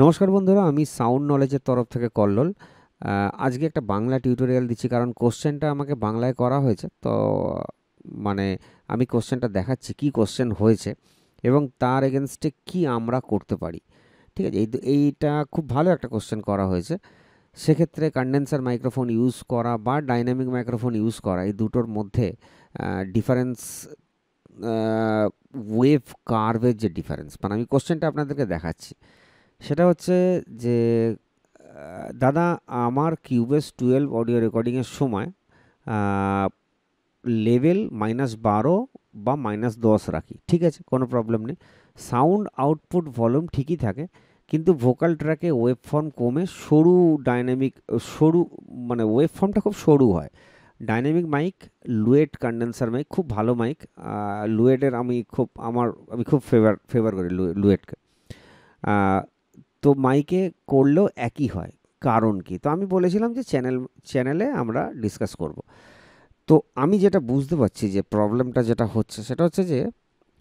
নমস্কার বন্ধুরা আমি সাউন্ড নলেজের তরফ থেকে কল্লোল আজকে একটা বাংলা টিউটোরিয়াল দিচ্ছি কারণ কোশ্চেনটা আমাকে বাংলায় করা হয়েছে তো মানে আমি কোশ্চেনটা দেখাচ্ছি কি কোশ্চেন হয়েছে এবং তার এগেনস্টে কি আমরা করতে পারি ঠিক আছে এই এইটা খুব ভালো একটা কোশ্চেন করা হয়েছে সেক্ষেত্রে কন্ডেন্সার মাইক্রোফোন ইউজ করা বা ডাইনামিক মাইক্রোফোন ইউজ করা এই দুটোর মধ্যে ডিফারেন্স ওয়েভ কার্ভের যে ডিফারেন্স মানে আমি কোশ্চেনটা আপনাদেরকে দেখাচ্ছি সেটা হচ্ছে যে দাদা আমার কিউবেস টুয়েলভ অডিও রেকর্ডিংয়ের সময় লেভেল মাইনাস বারো বা মাইনাস দশ রাখি ঠিক আছে কোনো প্রবলেম নেই সাউন্ড আউটপুট ভলিউম ঠিকই থাকে কিন্তু ভোকাল ট্র্যাকে ওয়েব ফর্ম কমে সরু ডাইনামিক সরু মানে ওয়েব ফর্মটা খুব সরু হয় ডাইনামিক মাইক লুয়েট কন্ডেন্সার মাইক খুব ভালো মাইক লুয়েটের আমি খুব আমার আমি খুব ফেভার ফেভার করি লুয়েটকে তো মাইকে করলেও একই হয় কারণ কি তো আমি বলেছিলাম যে চ্যানেল চ্যানেলে আমরা ডিসকাস করব তো আমি যেটা বুঝতে পারছি যে প্রবলেমটা যেটা হচ্ছে সেটা হচ্ছে যে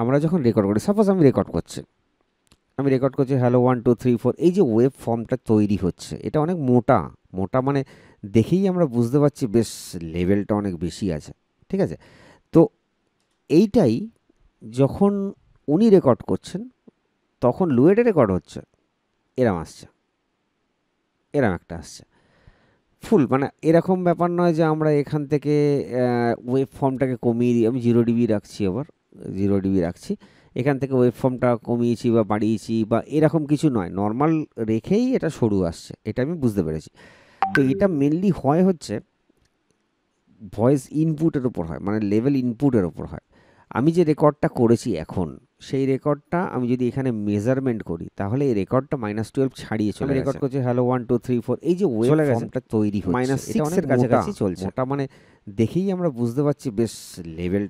আমরা যখন রেকর্ড করি সাপোজ আমি রেকর্ড করছি আমি রেকর্ড করছি hello one two three four এই যে ওয়েব ফর্মটা তৈরি হচ্ছে এটা অনেক মোটা মোটা মানে দেখেই আমরা বুঝতে পারছি বেশ লেভেলটা অনেক বেশি আছে ঠিক আছে তো এইটাই যখন উনি রেকর্ড করছেন তখন লুয়েটে রেকর্ড হচ্ছে এরম আসছে এরম একটা আসছে ফুল মানে এরকম ব্যাপার নয় যে আমরা এখান থেকে ওয়েব ফর্মটাকে কমিয়ে দিই আমি জিরো ডিবি রাখছি আবার জিরো ডিবি রাখছি এখান থেকে ওয়েব ফর্মটা কমিয়েছি বা বাড়িয়েছি বা এরকম কিছু নয় নর্মাল রেখেই এটা সরু আসছে এটা আমি বুঝতে পেরেছি তো এটা মেনলি হয় হচ্ছে ভয়েস ইনপুটের ওপর হয় মানে লেভেল ইনপুটের ওপর হয় আমি যে রেকর্ডটা করেছি এখন সেই রেকর্ডটা আমি যদি এখানে মেজারমেন্ট করি তাহলে এই রেকর্ডটা মাইনাস টুয়েলভ ছাড়িয়ে চলে রেকর্ড করছে hello one two three four এই যে ওয়েলে গেছে তৈরি হয় মাইনাস সিক্সের কাছাকাছি চলছে ওটা মানে দেখেই আমরা বুঝতে পারছি বেশ লেভেল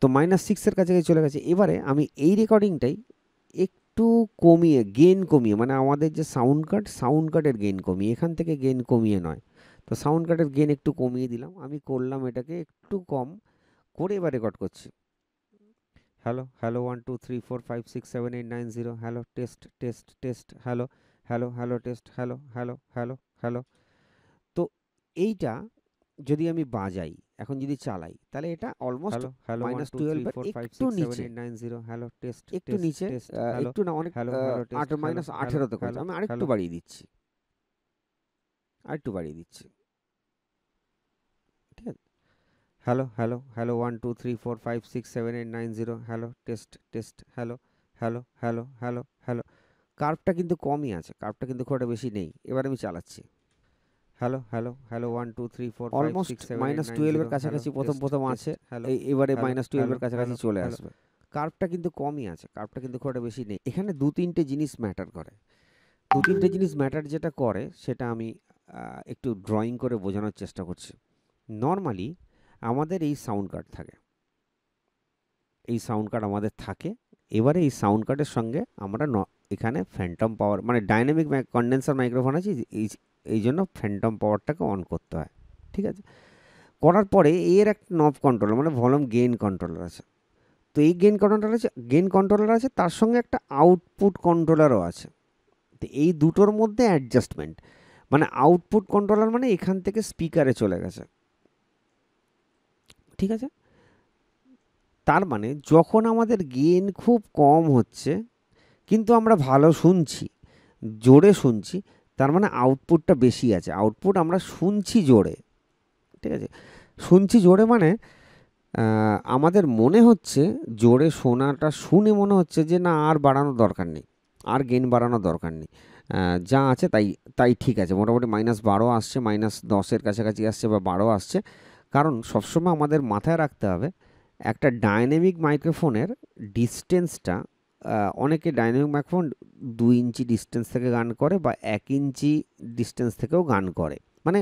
তো মাইনাস সিক্সের কাছাকাছি চলে গেছে এবারে আমি এই রেকর্ডিংটাই একটু কমিয়ে গেন কমিয়ে মানে আমাদের যে সাউন্ড কাট সাউন্ড কাটের গেন কমিয়ে এখান থেকে গেন কমিয়ে নয় তো সাউন্ড কাটের গেন একটু কমিয়ে দিলাম আমি করলাম এটাকে একটু কম করে এবার রেকর্ড করছি hello hello one two three four five six seven eight nine zero hello test test test hello hello hello test hello hello hello hello তো এইটা যদি আমি বাজাই এখন যদি চালাই তাহলে এটা অলমোস্ট হ্যালো মাইনাস টুয়েলভ একটু নিচে নাইন জিরো হ্যালো টেস্ট একটু নিচে একটু না অনেক হ্যালো মাইনাস আঠেরোতে আমি আরেকটু বাড়িয়ে দিচ্ছি আরেকটু বাড়িয়ে দিচ্ছি hello hello hello one two three four five six seven eight nine zero hello test test hello hello hello hello hello কার্ভটা কিন্তু কমই আছে কার্ভটা কিন্তু খুব একটা বেশি নেই এবার আমি চালাচ্ছি hello hello hello one two three four almost minus টুয়েলভের কাছাকাছি প্রথম প্রথম আছে হ্যালো এবারে মাইনাস টুয়েলভের কাছাকাছি চলে আসবে কার্ভটা কিন্তু কমই আছে কার্ভটা কিন্তু খুব একটা বেশি নেই এখানে দু তিনটে জিনিস ম্যাটার করে দু তিনটে জিনিস ম্যাটার যেটা করে সেটা আমি একটু ড্রয়িং করে বোঝানোর চেষ্টা করছি নর্মালি আমাদের এই সাউন্ড কার্ড থাকে এই সাউন্ড কার্ড আমাদের থাকে এবারে এই সাউন্ড কার্ডের সঙ্গে আমরা এখানে ফ্যান্টম পাওয়ার মানে ডাইনামিক কন্ডেন্সার মাইক্রোফোন আছে এই জন্য ফ্যান্টম পাওয়ারটাকে অন করতে হয় ঠিক আছে করার পরে এর একটা নব কন্ট্রোলার মানে ভলিউম গেইন কন্ট্রোলার আছে তো এই গেইন কন্ট্রোলার আছে গেইন কন্ট্রোলার আছে তার সঙ্গে একটা আউটপুট কন্ট্রোলারও আছে তো এই দুটোর মধ্যে অ্যাডজাস্টমেন্ট মানে আউটপুট কন্ট্রোলার মানে এখান থেকে স্পিকারে চলে গেছে ঠিক আছে তার মানে যখন আমাদের গেন খুব কম হচ্ছে কিন্তু আমরা ভালো শুনছি জোরে শুনছি তার মানে আউটপুটটা বেশি আছে আউটপুট আমরা শুনছি জোরে ঠিক আছে শুনছি জোরে মানে আমাদের মনে হচ্ছে জোরে শোনাটা শুনে মনে হচ্ছে যে না আর বাড়ানোর দরকার নেই আর গেন বাড়ানোর দরকার নেই যা আছে তাই তাই ঠিক আছে মোটামুটি মাইনাস বারো আসছে মাইনাস দশের কাছাকাছি আসছে বা বারো আসছে কারণ সবসময় আমাদের মাথায় রাখতে হবে একটা ডাইনামিক মাইক্রোফোনের ডিস্টেন্সটা অনেকে ডাইনামিক মাইক্রোফোন দুই ইঞ্চি ডিস্টেন্স থেকে গান করে বা এক ইঞ্চি ডিস্টেন্স থেকেও গান করে মানে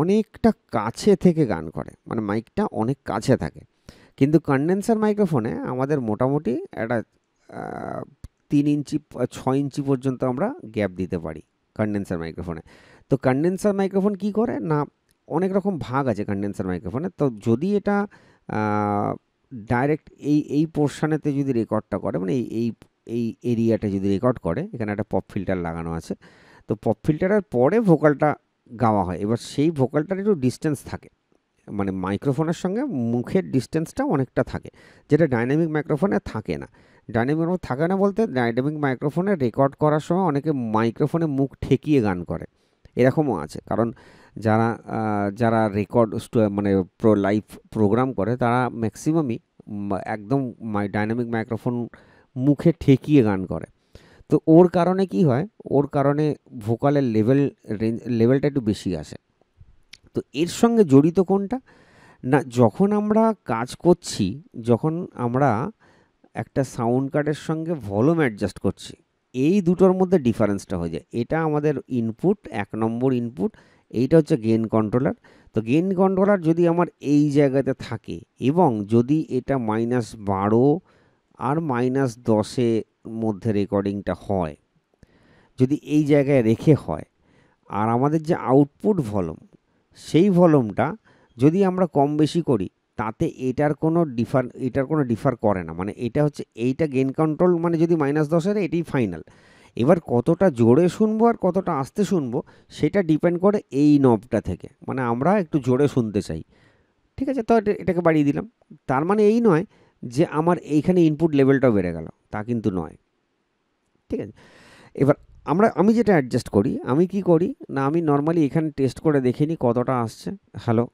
অনেকটা কাছে থেকে গান করে মানে মাইকটা অনেক কাছে থাকে কিন্তু কন্ডেন্সার মাইক্রোফোনে আমাদের মোটামুটি একটা তিন ইঞ্চি ছ ইঞ্চি পর্যন্ত আমরা গ্যাপ দিতে পারি কন্ডেন্সার মাইক্রোফোনে তো কন্ডেন্সার মাইক্রোফোন কি করে না অনেক রকম ভাগ আছে কন্ডেন্সার মাইক্রোফোনে তো যদি এটা ডাইরেক্ট এই এই পোর্শানেতে যদি রেকর্ডটা করে মানে এই এই এরিয়াটা যদি রেকর্ড করে এখানে একটা পপ ফিল্টার লাগানো আছে তো পপ ফিল্টারের পরে ভোকালটা গাওয়া হয় এবার সেই ভোকালটার একটু ডিস্টেন্স থাকে মানে মাইক্রোফোনের সঙ্গে মুখের ডিস্টেন্সটা অনেকটা থাকে যেটা ডাইনামিক মাইক্রোফোনে থাকে না ডাইনামিক থাকে না বলতে ডাইনামিক মাইক্রোফোনে রেকর্ড করার সময় অনেকে মাইক্রোফোনে মুখ ঠেকিয়ে গান করে এরকমও আছে কারণ যারা যারা রেকর্ড মানে প্রো লাইভ প্রোগ্রাম করে তারা ম্যাক্সিমামই একদম মাই ডাইনামিক মাইক্রোফোন মুখে ঠেকিয়ে গান করে তো ওর কারণে কি হয় ওর কারণে ভোকালের লেভেল রেঞ্জ লেভেলটা একটু বেশি আসে তো এর সঙ্গে জড়িত কোনটা না যখন আমরা কাজ করছি যখন আমরা একটা সাউন্ড কার্ডের সঙ্গে ভলিউম অ্যাডজাস্ট করছি এই দুটোর মধ্যে ডিফারেন্সটা হয়ে যায় এটা আমাদের ইনপুট এক নম্বর ইনপুট এইটা হচ্ছে গেন কন্ট্রোলার তো গেন কন্ট্রোলার যদি আমার এই জায়গাতে থাকে এবং যদি এটা মাইনাস বারো আর মাইনাস দশের মধ্যে রেকর্ডিংটা হয় যদি এই জায়গায় রেখে হয় আর আমাদের যে আউটপুট ভলুম সেই ভলুমটা যদি আমরা কম বেশি করি তাতে এটার কোনো ডিফার এটার কোনো ডিফার করে না মানে এটা হচ্ছে এইটা গেন কন্ট্রোল মানে যদি মাইনাস দশের এটাই ফাইনাল এবার কতটা জোরে শুনবো আর কতটা আস্তে শুনবো সেটা ডিপেন্ড করে এই নবটা থেকে মানে আমরা একটু জোরে শুনতে চাই ঠিক আছে তো এটাকে বাড়িয়ে দিলাম তার মানে এই নয় যে আমার এইখানে ইনপুট লেভেলটাও বেড়ে গেল তা কিন্তু নয় ঠিক আছে এবার আমরা আমি যেটা অ্যাডজাস্ট করি আমি কি করি না আমি নর্মালি এখানে টেস্ট করে দেখিনি কতটা আসছে হ্যালো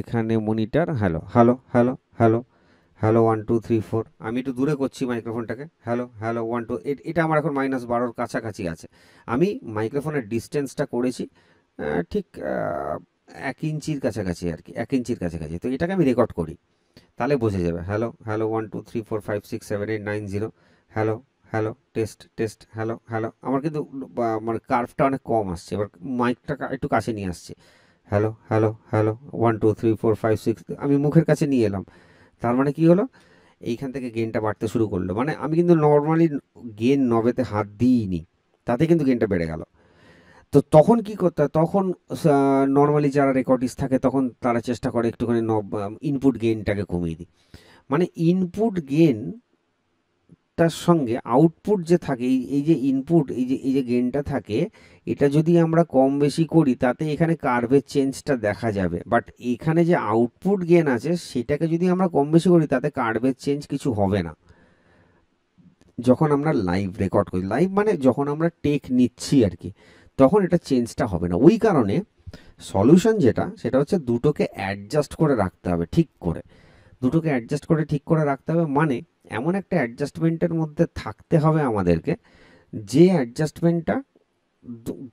এখানে monitor hello hello hello hello hello one two three four আমি একটু দূরে করছি মাইক্রোফোনটাকে হ্যালো হ্যালো ওয়ান টু এটা আমার এখন মাইনাস বারোর কাছাকাছি আছে আমি মাইক্রোফোনের ডিস্টেন্সটা করেছি ঠিক এক ইঞ্চির কাছাকাছি আর কি এক ইঞ্চির কাছাকাছি তো এটাকে আমি রেকর্ড করি তাহলে বোঝা যাবে hello hello one two three four five six seven eight nine zero hello hello test test hello hello আমার কিন্তু মানে কার্ভটা অনেক কম আসছে এবার মাইকটা একটু কাছে নিয়ে আসছে hello hello hello one two three four five six আমি মুখের কাছে নিয়ে এলাম তার মানে কি হলো এইখান থেকে গেনটা বাড়তে শুরু করলো মানে আমি কিন্তু নর্মালি গেন নবেতে হাত দিইনি তাতে কিন্তু গেনটা বেড়ে গেল তো তখন কি করতে হয় তখন নর্মালি যারা রেকর্ডিস থাকে তখন তারা চেষ্টা করে একটুখানি নব ইনপুট গেইনটাকে কমিয়ে দিই মানে ইনপুট গেন ইনপুটটার সঙ্গে আউটপুট যে থাকে এই যে ইনপুট এই যে এই যে গেনটা থাকে এটা যদি আমরা কম বেশি করি তাতে এখানে কার্ভের চেঞ্জটা দেখা যাবে বাট এখানে যে আউটপুট গেন আছে সেটাকে যদি আমরা কম বেশি করি তাতে কার্ভের চেঞ্জ কিছু হবে না যখন আমরা লাইভ রেকর্ড করি লাইভ মানে যখন আমরা টেক নিচ্ছি আর কি তখন এটা চেঞ্জটা হবে না ওই কারণে সলিউশন যেটা সেটা হচ্ছে দুটোকে অ্যাডজাস্ট করে রাখতে হবে ঠিক করে দুটোকে অ্যাডজাস্ট করে ঠিক করে রাখতে হবে মানে এমন একটা অ্যাডজাস্টমেন্টের মধ্যে থাকতে হবে আমাদেরকে যে অ্যাডজাস্টমেন্টটা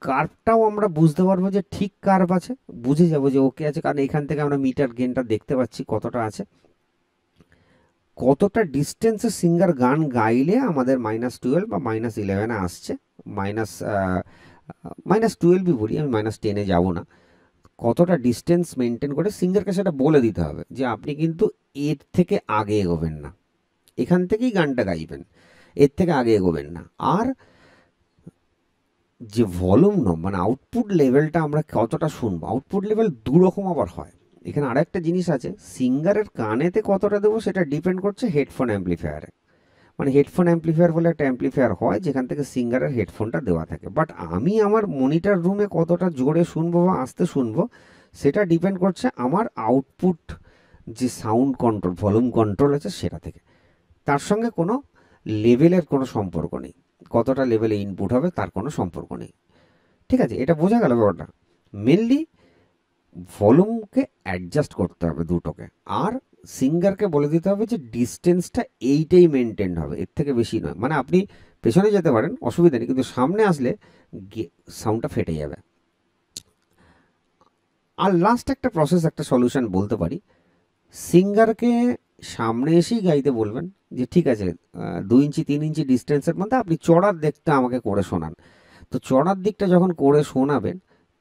কার্ভটাও আমরা বুঝতে পারবো যে ঠিক কার্ভ আছে বুঝে যাবো যে ওকে আছে কারণ এখান থেকে আমরা মিটার গেনটা দেখতে পাচ্ছি কতটা আছে কতটা ডিস্টেন্সে সিঙ্গার গান গাইলে আমাদের মাইনাস টুয়েলভ বা মাইনাস ইলেভেনে আসছে মাইনাস মাইনাস টুয়েলভই বলি আমি মাইনাস টেনে যাবো না কতটা ডিস্টেন্স মেনটেন করে সিঙ্গারকে সেটা বলে দিতে হবে যে আপনি কিন্তু এর থেকে আগে এগোবেন না এখান থেকেই গানটা গাইবেন এর থেকে আগে এগোবেন না আর যে ভলিউম মানে আউটপুট লেভেলটা আমরা কতটা শুনবো আউটপুট লেভেল দুরকম আবার হয় এখানে আর একটা জিনিস আছে সিঙ্গারের কানেতে কতটা দেবো সেটা ডিপেন্ড করছে হেডফোন অ্যাম্প্লিফায়ারে মানে হেডফোন অ্যাম্প্লিফায়ার বলে একটা অ্যাম্প্লিফায়ার হয় যেখান থেকে সিঙ্গারের হেডফোনটা দেওয়া থাকে বাট আমি আমার মনিটার রুমে কতটা জোরে শুনবো বা আসতে শুনবো সেটা ডিপেন্ড করছে আমার আউটপুট যে সাউন্ড কন্ট্রোল ভলিউম কন্ট্রোল আছে সেটা থেকে তার সঙ্গে কোনো লেভেলের কোনো সম্পর্ক নেই কতটা লেভেলে ইনপুট হবে তার কোনো সম্পর্ক নেই ঠিক আছে এটা বোঝা গেল ব্যাপারটা মেনলি ভলিউমকে অ্যাডজাস্ট করতে হবে দুটোকে আর সিঙ্গারকে বলে দিতে হবে যে ডিস্টেন্সটা এইটাই মেনটেন হবে এর থেকে বেশি নয় মানে আপনি পেছনে যেতে পারেন অসুবিধা নেই কিন্তু সামনে আসলে সাউন্ডটা ফেটে যাবে আর লাস্ট একটা প্রসেস একটা সলিউশন বলতে পারি সিঙ্গারকে সামনে এসেই গাইতে বলবেন যে ঠিক আছে দু ইঞ্চি তিন ইঞ্চি ডিস্টেন্সের মধ্যে আপনি চড়ার দিকটা আমাকে করে শোনান তো চড়ার দিকটা যখন করে শোনাবেন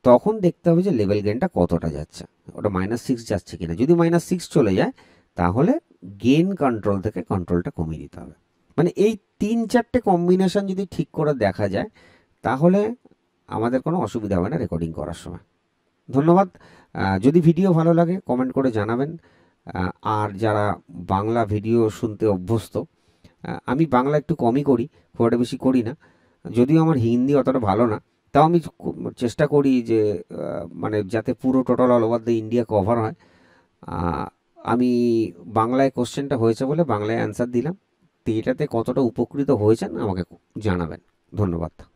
তখন দেখতে হবে যে লেভেল গেনটা কতটা যাচ্ছে ওটা মাইনাস সিক্স যাচ্ছে কিনা যদি মাইনাস সিক্স চলে যায় তাহলে গেন কন্ট্রোল থেকে কন্ট্রোলটা কমিয়ে দিতে হবে মানে এই তিন চারটে কম্বিনেশান যদি ঠিক করে দেখা যায় তাহলে আমাদের কোনো অসুবিধা হবে না রেকর্ডিং করার সময় ধন্যবাদ যদি ভিডিও ভালো লাগে কমেন্ট করে জানাবেন আর যারা বাংলা ভিডিও শুনতে অভ্যস্ত আমি বাংলা একটু কমই করি খুব একটা বেশি করি না যদিও আমার হিন্দি অতটা ভালো না তাও আমি চেষ্টা করি যে মানে যাতে পুরো total all over the India cover হয় আমি বাংলায় কোশ্চেনটা হয়েছে বলে বাংলায় অ্যান্সার দিলাম তো এটাতে কতটা উপকৃত হয়েছেন আমাকে জানাবেন ধন্যবাদ